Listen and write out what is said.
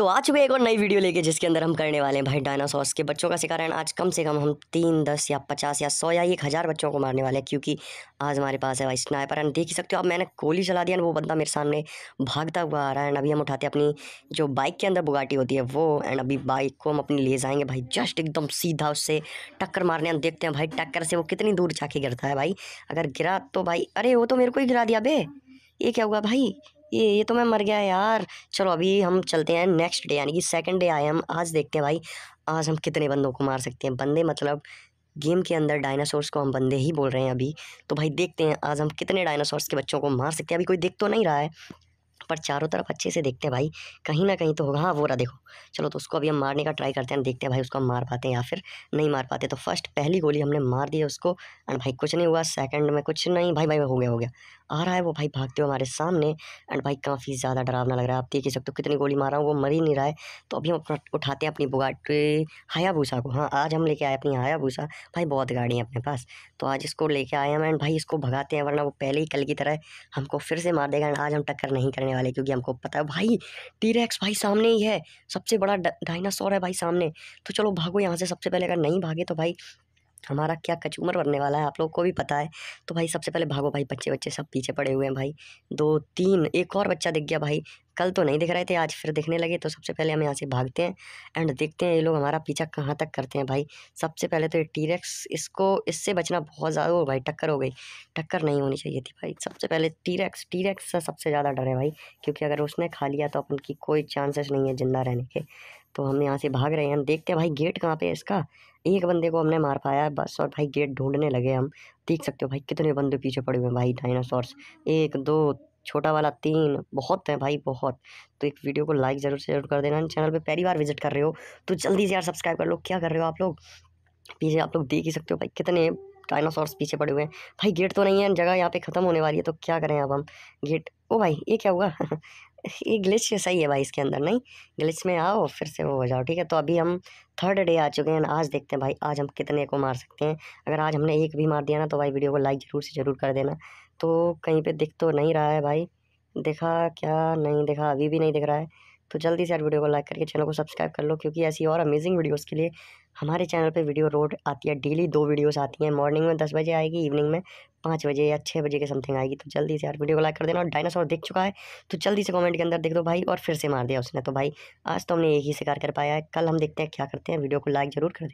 तो आज चुके एक और नई वीडियो लेके जिसके अंदर हम करने वाले हैं भाई डायनासॉर्स के बच्चों का है आज कम से कम हम तीन दस या पचास या सौ या एक हज़ार बच्चों को मारने वाले हैं क्योंकि आज हमारे पास है भाई स्नाइपर एंड देख ही सकते हो अब मैंने गोली चला दिया वो बंदा मेरे सामने भागता हुआ आ रहा है एंड अभी हम उठाते हैं अपनी जो बाइक के अंदर बुगाटी होती है वो एंड अभी बाइक को हम अपनी ले जाएंगे भाई जस्ट एकदम सीधा उससे टक्कर मारने हम देखते हैं भाई टक्कर से वो कितनी दूर जाके गिरता है भाई अगर गिरा तो भाई अरे वो तो मेरे को ही गिरा दिया बे ये क्या हुआ भाई ये ये तो मैं मर गया यार चलो अभी हम चलते हैं नेक्स्ट डे यानी कि सेकंड डे आए हम आज देखते हैं भाई आज हम कितने बंदों को मार सकते हैं बंदे मतलब गेम के अंदर डायनासोर्स को हम बंदे ही बोल रहे हैं अभी तो भाई देखते हैं आज हम कितने डायनासोर्स के बच्चों को मार सकते हैं अभी कोई देख तो नहीं रहा है पर चारों तरफ अच्छे से देखते हैं भाई कहीं ना कहीं तो होगा हाँ वो रहा देखो चलो तो उसको अभी हम मारने का ट्राई करते हैं देखते हैं भाई उसको हम मार पाते हैं या फिर नहीं मार पाते तो फर्स्ट पहली गोली हमने मार दी है उसको एंड भाई कुछ नहीं हुआ सेकेंड में कुछ नहीं भाई भाई हो गया हो गया आ रहा है वो भाई भागते हुए हमारे सामने एंड भाई काफ़ी ज़्यादा डरावना लग रहा है आप देख ही सकते हो कितनी गोली मारा हूँ वो मर ही नहीं रहा है तो अभी हम उठाते हैं अपनी बुगाट हायाभूसा को हाँ आज हम लेके आए अपनी हयाभूसा भाई बहुत गाड़ी है अपने पास तो आज इसको लेके आए हम एंड भाई इसको भगाते हैं वरना वो पहले ही कल की तरह हमको फिर से मार देगा एंड आज हम टक्कर नहीं करने वाले वाले क्योंकि हमको पता है भाई टीरेक्स भाई सामने ही है सबसे बड़ा डायनासोर है भाई सामने तो चलो भागो यहाँ से सबसे पहले अगर नहीं भागे तो भाई हमारा क्या कचूमर बनने वाला है आप लोगों को भी पता है तो भाई सबसे पहले भागो भाई बच्चे बच्चे सब पीछे पड़े हुए हैं भाई दो तीन एक और बच्चा दिख गया भाई कल तो नहीं दिख रहे थे आज फिर दिखने लगे तो सबसे पहले हम यहाँ से भागते हैं एंड देखते हैं ये लोग हमारा पीछा कहाँ तक करते हैं भाई सबसे पहले तो ये टीरेक्स इसको इससे बचना बहुत ज़्यादा हो भाई टक्कर हो गई टक्कर नहीं होनी चाहिए थी भाई सबसे पहले टीरेक्स टीरेक्स से सबसे ज़्यादा डर है भाई क्योंकि अगर उसने खा लिया तो अपन की कोई चांसेस नहीं है ज़िंदा रहने के तो हम यहाँ से भाग रहे हैं हम देखते हैं भाई गेट कहाँ पे है इसका एक बंदे को हमने मार पाया है बस और भाई गेट ढूंढने लगे हम देख सकते हो भाई कितने बंदे पीछे पड़े हुए हैं भाई डायनासोर्स एक दो छोटा वाला तीन बहुत है भाई बहुत तो एक वीडियो को लाइक ज़रूर से जरूर कर देना चैनल पर पहली बार विजिट कर रहे हो तो जल्दी से यार सब्सक्राइब कर लो क्या कर रहे हो आप लोग पीछे आप लोग देख ही सकते हो भाई कितने डायनासोर्स पीछे पड़े हुए हैं भाई गेट तो नहीं है जगह यहाँ पे ख़त्म होने वाली है तो क्या करें अब हम गेट ओ भाई ये क्या हुआ ये ग्लिच सही है भाई इसके अंदर नहीं ग्लिच में आओ फिर से वो हो जाओ ठीक है तो अभी हम थर्ड डे आ चुके हैं आज देखते हैं भाई आज हम कितने को मार सकते हैं अगर आज हमने एक भी मार दिया ना तो भाई वीडियो को लाइक ज़रूर से ज़रूर कर देना तो कहीं पर दिख तो नहीं रहा है भाई देखा क्या नहीं देखा अभी भी नहीं दिख रहा है तो जल्दी से यार वीडियो को लाइक करके चैनल को सब्सक्राइब कर लो क्योंकि ऐसी और अमेजिंग वीडियोज़ के लिए हमारे चैनल पे वीडियो रोड आती है डेली दो वीडियोस आती हैं मॉर्निंग में दस बजे आएगी इवनिंग में पाँच बजे या छः बजे के समथिंग आएगी तो जल्दी से यार वीडियो को लाइक कर देना और डायनासोर दिख चुका है तो जल्दी से कमेंट के अंदर देख दो भाई और फिर से मार दिया उसने तो भाई आज तो हमने एक ही शिकार कर पाया है कल हम देखते हैं क्या करते हैं वीडियो को लाइक ज़रूर कर दें